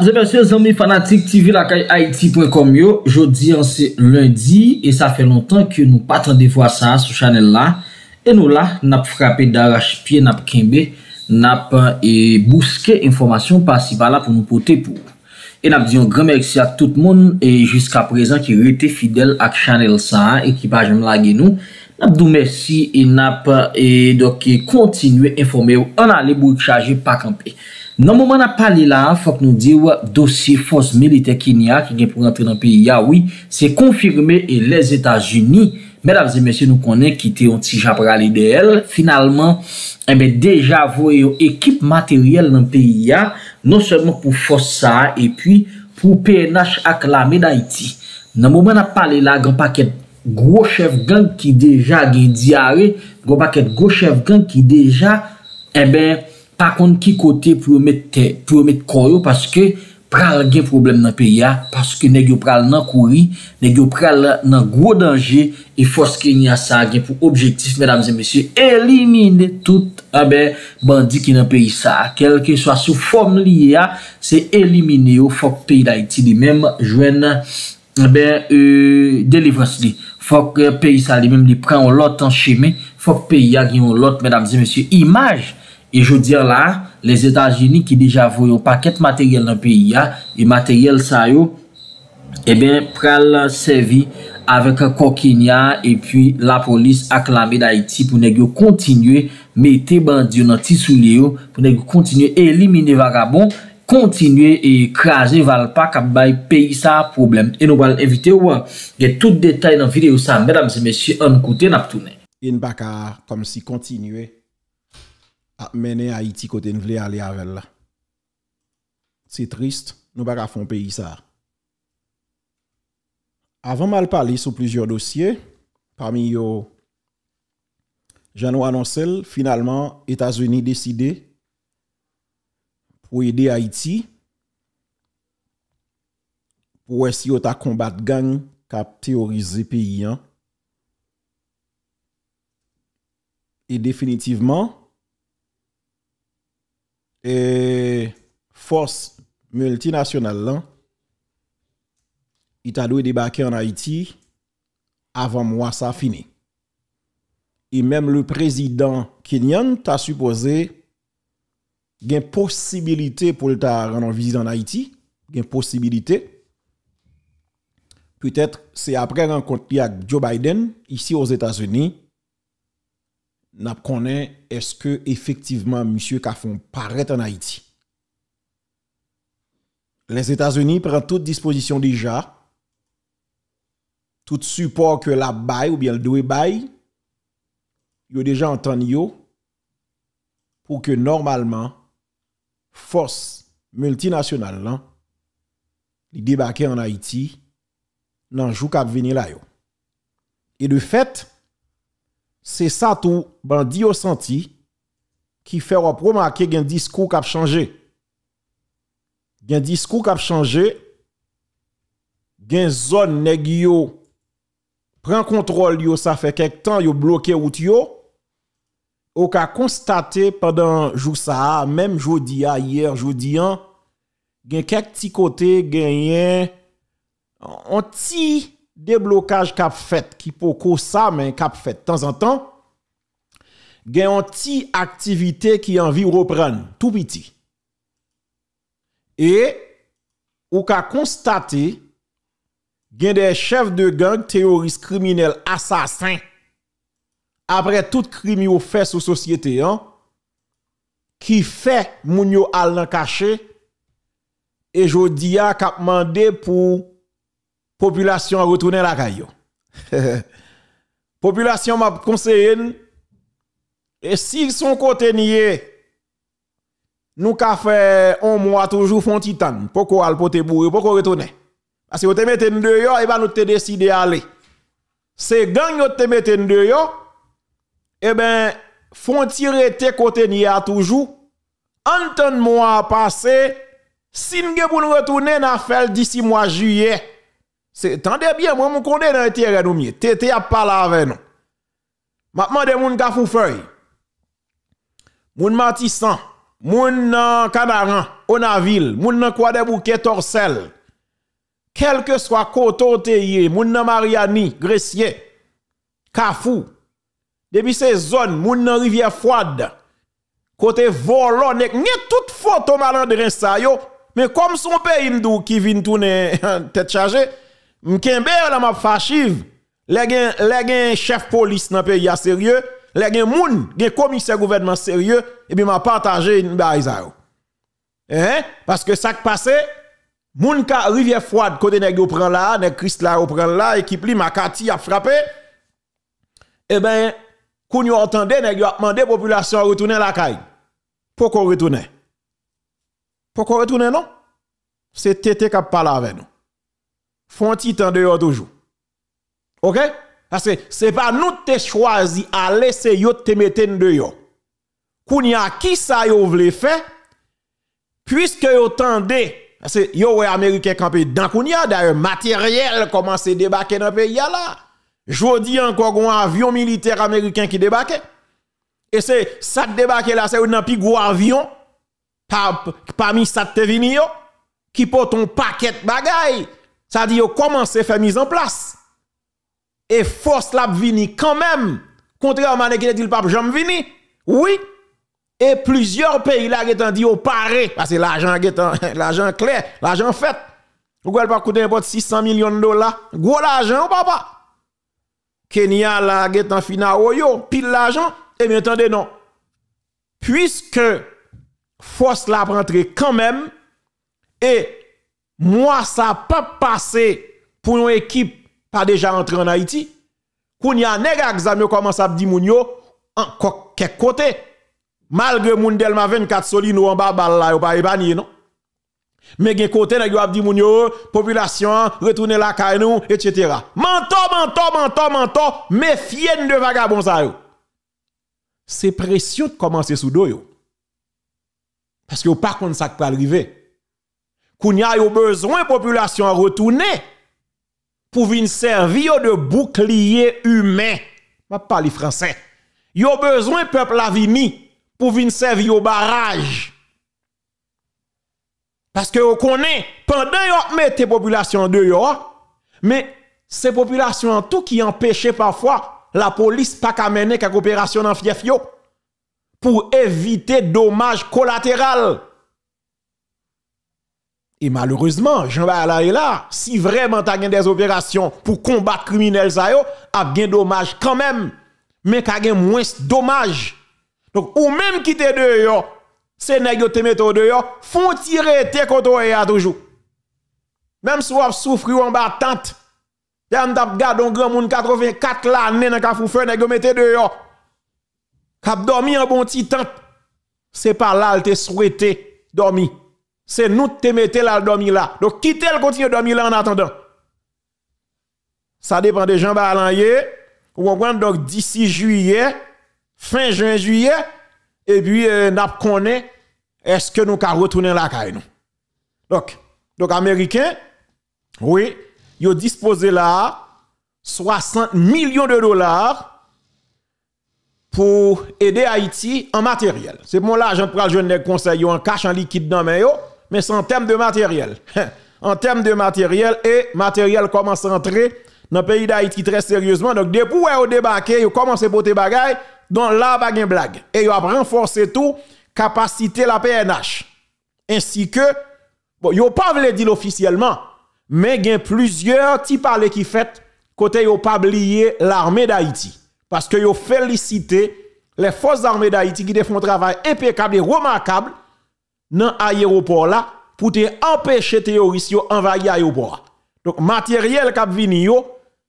Zanmi Fanatik TV lakay Haiti.com yo Jodi an se lundi E sa fe lontan ke nou patan defwa sa Sou chanel la E nou la nap frape daraj Pye nap kembe Nap e euh, buske informasyon Pasi pala pou nou pote pou E nap diyon gran mersi ak tout moun E jiska prezan ki rete fidel ak chanel sa Ekipaj m lage nou Nap dou mersi E nap e euh, doke kontinue informe Ou an ale bouk chaje pakampe Nan mouman ap pale la, fok nou diwa dosi fos milite ki niya ki gen pou rentre nan piya wii, se konfirme e les Etats-Unis, medavze mesye nou konen ki te yon ti jap rali de el, finalman, eme eh deja vwe yo ekip materyel nan piya, non semen pou fos sa, e pi pou PNH ak la mena iti. Nan mouman ap pale la, gen pa ket gwochev gen ki deja gen diare, gen pa ket gwochev gen ki deja, eme, eh Pakon ki kote pou yon met te, pou yon met koyo, paske pral gen problem nan pe ya, paske negyo pral nan kouri, negyo pral nan gwo danje, e foske yon yasa gen pou objektif, medamze mesye, elimine tout, abe, bandi ki nan pe yisa. Kelke yon sou form li ya, se elimine yo fok peyi da iti li men, jwen, abe, e, delivras li, fok peyi sa li men, li pren yon lot an che men, fok peyi ya gen yon lot, medamze mesye, imaj, E joudir la, les Etats-Unis ki dija voyo paket materyel nan peyi ya, e materyel sa yo, e ben prel sevi avèk Kokinya, e pi la polis aklamè d'Haiti pou negyo kontinye, metè bandyon nan tisou liyo, pou negyo kontinye elimine vagabon, kontinye ekraje valpa kap bay peyi sa problem. E nou bal evite ou an, de tout detay nan videyo sa, mèdam se meshi an koute nap toune. En baka, kom si kontinye. à mener Haïti côté nous voulons aller avec là. C'est triste, nous ne pouvons pas faire pays ça. Avant mal parler sur plusieurs dossiers, parmi eux, j'ai annoncé finalement États-Unis décidé pour aider Haïti pour essayer de combattre gangs qui a théorisé pays. Hein. Et définitivement, et force multinationale là, il t'a dû débarquer en Haïti avant moi ça fini. Et même le président Kenyan t'a supposé une possibilité pour le rendre visite en Haïti, une possibilité. Peut-être c'est après rencontre avec Joe Biden ici aux États-Unis n'a connaît est-ce que effectivement monsieur Kafon paraît en Haïti. Les États-Unis prennent toute disposition déjà tout support que la baille ou bien le il bail ont déjà entendu pour que normalement force multinationale là li débarquer en Haïti dans jour qu'à venir là yo. Et de fait Se sa tou ban di yo santi ki fer wap promake gen diskou kap chanje. Gen diskou kap chanje, gen zon neg yo pren kontrol yo sa fe kek tan yo bloke wout yo, ou ka konstate padan jou sa a, menm jou di a, hier, jou di an, gen kek ti kote gen yen, an ti... deblokaj kap fèt ki pou kousa men kap fèt. Tan zan tan, gen an ti aktivite ki an vi ou repran, tou biti. E, ou ka konstate, gen de chev de gang teoris kriminel asasin, apre tout krimi ou fè sou sosyete an, ki fè moun yo al nan kache, e jodi a kap mande pou population retourner la caillou. population m'a conseillé et si son côté nous ka fait un mois toujours font titan pourquoi al pote bourré pourquoi retourner parce que vous te mettez dehors et eh ben nous te décider aller c'est gang vous te mettez dehors eh ben font tirer tes côté nié toujours entendre moi passer si nous pour nous retourner n'a fait d'ici mois juillet c'est Tendez bien, moi, mon connais dans le tiers de mieux. Tété a parlé avec nous. Maintenant, des moun qui feuille. Moun Matissan, moun nan Canaran, Onaville, moun nan Croix des Bouquets, Torcel. Quel que soit Koto Teye, moun nan Mariani, Gressier, Kafou. Depuis ces zones, moun nan Rivière Froide, côté Volon, et toute photo malandrin sa yo, mais comme son pays m'dou qui vient tourner tête chargée, M'kembe la m'a fachive. Les gen, gen chef police dans pays sérieux, les gen moun, gen commissaire gouvernement sérieux et bien m'a partagé une yo. Hein? Eh, Parce que ça qui passe, moun ka rivière froide côté nèg yo prend là, nèg Christ là yo prend là, équipe li Makati a frappé. Eh ben koun yo entendait nèg yo a demandé population retourner la caille. Pourquoi retourner? Pourquoi retourner non? C'est Tété qui parle avec nous font un petit dehors toujours. OK Parce que c'est pas nous te choisi à laisser yo te mettre dehors. Kounia qui ça yo vle faire puisque yo tendez parce que yo Américains américain campé dans kounya d'ailleurs matériel commence débarquer dans pays là. Jodi encore un avion militaire américain qui débarque. Et c'est ça débarque là c'est un plus gros avion parmi ça te vini qui porte un paquet de bagage. Ça dit, yo commence à faire mise en place. Et force la vini quand même. Contrairement à ce qui dit le pape jamais vini. Oui. Et plusieurs pays là qui dit au paré. Parce que l'argent l'argent clair, l'argent fait. Ou quoi, pas coûter n'importe 600 millions de dollars. Gros l'argent, papa. Kenya là, qui en ou yo, pile l'argent. Et eh bien, attendez, non. Puisque force la rentre quand même. Et moi, ça pas passé pour une équipe pas déjà entrée en Haïti. Quand y a nèg examen commence à dire moun yo en quelque côté. Malgré moun Delma 24 Solino en bas balle là, yo pas épanier non. Mais gen côté nèg yo a dit moun yo population retourner la caille etc. Manto mento mento mento méfiez de vagabond ça yo. C'est pression de commencer sous dos yo. Parce que vous pas contre ça peut arriver y a besoin population retourner pour venir servir de bouclier humain. Je parle français. a besoin peuple la vini pour venir servir au barrage. Parce que vous connaît, pendant vous mettez population dehors, mais ces populations en tout qui empêchent parfois la police pas qu'à mener opération opération dans fief pour éviter dommages collatéraux. Et malheureusement, Jean Bala est là. Si vraiment tu as des opérations pour combattre criminels, ça yo, a bien dommage quand même. Mais tu as moins dommage. Donc, ou même qui te dehors, c'est nèg yo te mette dehors, font tirer tes côtés à toujours. Même si vous souffert en bas tente, tu as gardé un grand monde 84 l'année dans le foufou? nèg yo mette dehors. Cap dormi en bon petit temps, C'est pas là que tu souhaité dormir. C'est nous qui mettons là dormir là. Donc quittez le continue dormir là en attendant. Ça dépend des gens balanier Vous comprenez donc d'ici juillet, fin juin juillet et puis nous euh, n'a connaît est-ce que nous allons retourner la caille Donc donc américains oui, ils ont disposé là 60 millions de dollars pour aider Haïti en matériel. C'est pour j'en prends le jeune conseil en cash en liquide dans yo mais c'est en termes de matériel. en termes de matériel, et matériel commence à entrer dans le pays d'Haïti très sérieusement. Donc, depuis que vous débarquez, vous commencez à porter bagailles donc là, pas une blague. Et vous renforcé tout, capacité la PNH. Ainsi que, bon, vous pas voulu dire officiellement, mais il y a plusieurs petits parler qui fait côté yo pas oublié l'armée d'Haïti parce que ont félicité les forces armées d'Haïti qui font un travail impeccable et remarquable dans l'aéroport là pour te empêcher terroristes d'envahir l'aéroport. Donc matériel qui vini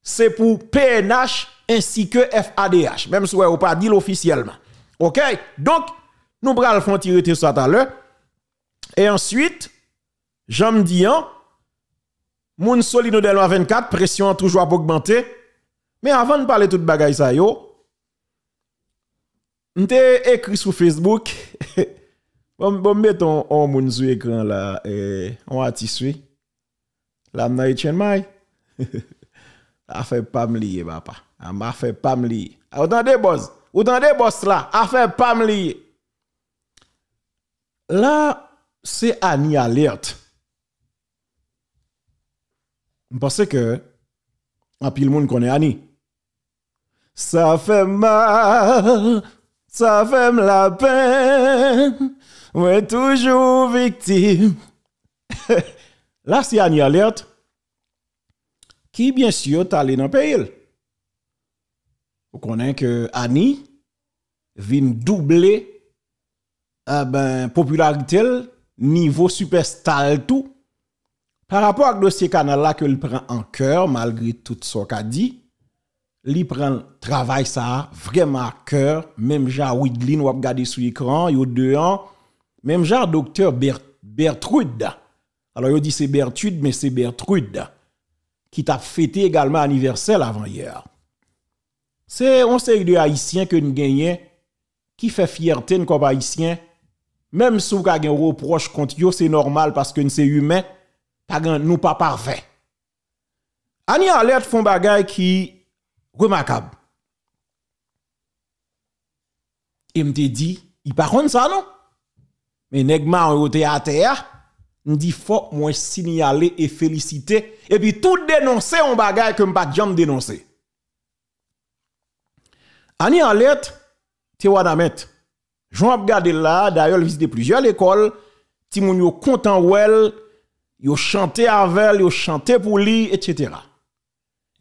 c'est pour PNH ainsi que FADH, même si vous n'a pas dit officiellement. OK Donc nous le font tirer ça tout à l'heure. Et ensuite, me dis, hein, Moun Solino Delma 24, pression toujours augmenter Mais avant de parler tout bagay ça yo, m'te écrit sur Facebook Bon, bon, mettons, on moun sur écran là, Et eh, on a tissu. Là, m'na Etienne A fait pas me lier, papa. A m'a fait pas me lier. Ah, attendez, boss. Attendez, boss là. A fait pas me Là, c'est Annie alerte. Parce que, en pile monde connaît Annie. Ça fait mal, ça fait la peine. Ouais, toujours victime. Là, c'est Annie Alert. qui, bien sûr, est dans le pays. Vous connaissez que Annie vient doubler la eh ben, popularité, niveau superstar tout. Par rapport à dossier canal là que prend en cœur, malgré tout ce qu'a dit, il prend travail ça vraiment à cœur, même jean Widlin ou regarder sur l'écran, il y a deux ans même genre docteur Bertrude. Alors, il dit c'est Bertrude, mais c'est Bertrude qui t'a fêté également anniversaire avant hier. C'est un série de Haïtiens que nous gagnons qui fait fierté comme Haïtien, Même si vous avez un reproche contre eux, c'est normal parce que nous sommes humains, nous pas parfaits. Annie Alert font bagay qui remarquable. Et me dit, il pas de ça non? Mais Negma, on était à terre, on dit faut moi signaler et féliciter et puis tout dénoncer on bagaille que pas jamais dénoncer. Ani en lettre, te je Jean regardé là, d'ailleurs visite plusieurs écoles, ti moun yo content wel, yo chanté avec, yo chante pour lui etc.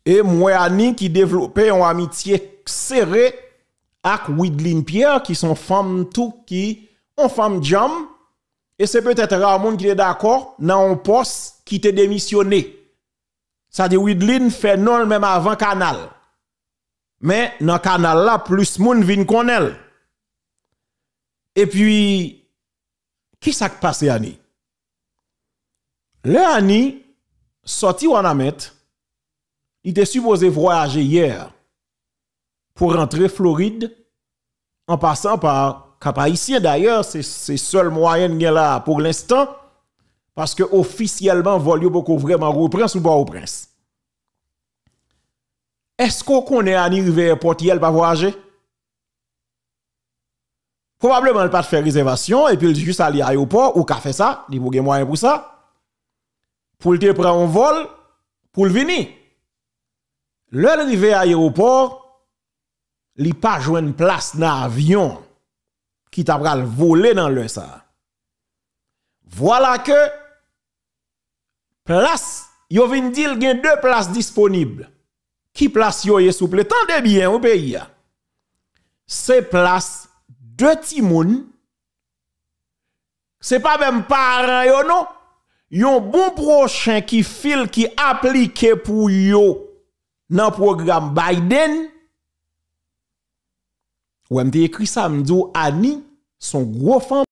Et moi Annie qui développait une amitié serrée avec Widlin Pierre qui sont femmes tout qui on femme jam, et c'est peut-être rare monde qui est d'accord, dans un poste qui te démissionné. Ça dit Widlin fait non même avant canal. Mais dans canal là, plus moun vin connaître. Et puis, qui s'est passé Annie? Le Annie, sorti Wanamet, il était supposé voyager hier pour rentrer Floride en passant par cap haïtien d'ailleurs, c'est seul moyen là pour l'instant parce que officiellement vol yo beaucoup vraiment au prince ou pas au prince. Est-ce qu'on connaît à à pas voyager Probablement le pas de faire réservation et puis il juste aller à l'aéroport ou qu'a fait ça, il de moyen pour ça. Pour le prendre un vol pour le venir. L'heure arrivé à l'aéroport, il pas une place dans l'avion. ki ta pral vole nan lè sa. Vwala ke, plas, yo vin dil gen de plas disponible, ki plas yo ye souple, tan de byen ou peyi ya. Se plas, de timoun, se pa bem paran yo no, yon bon prochen ki fil ki aplike pou yo, nan program Biden, ou em te ekri sa mdou ani, son gros fan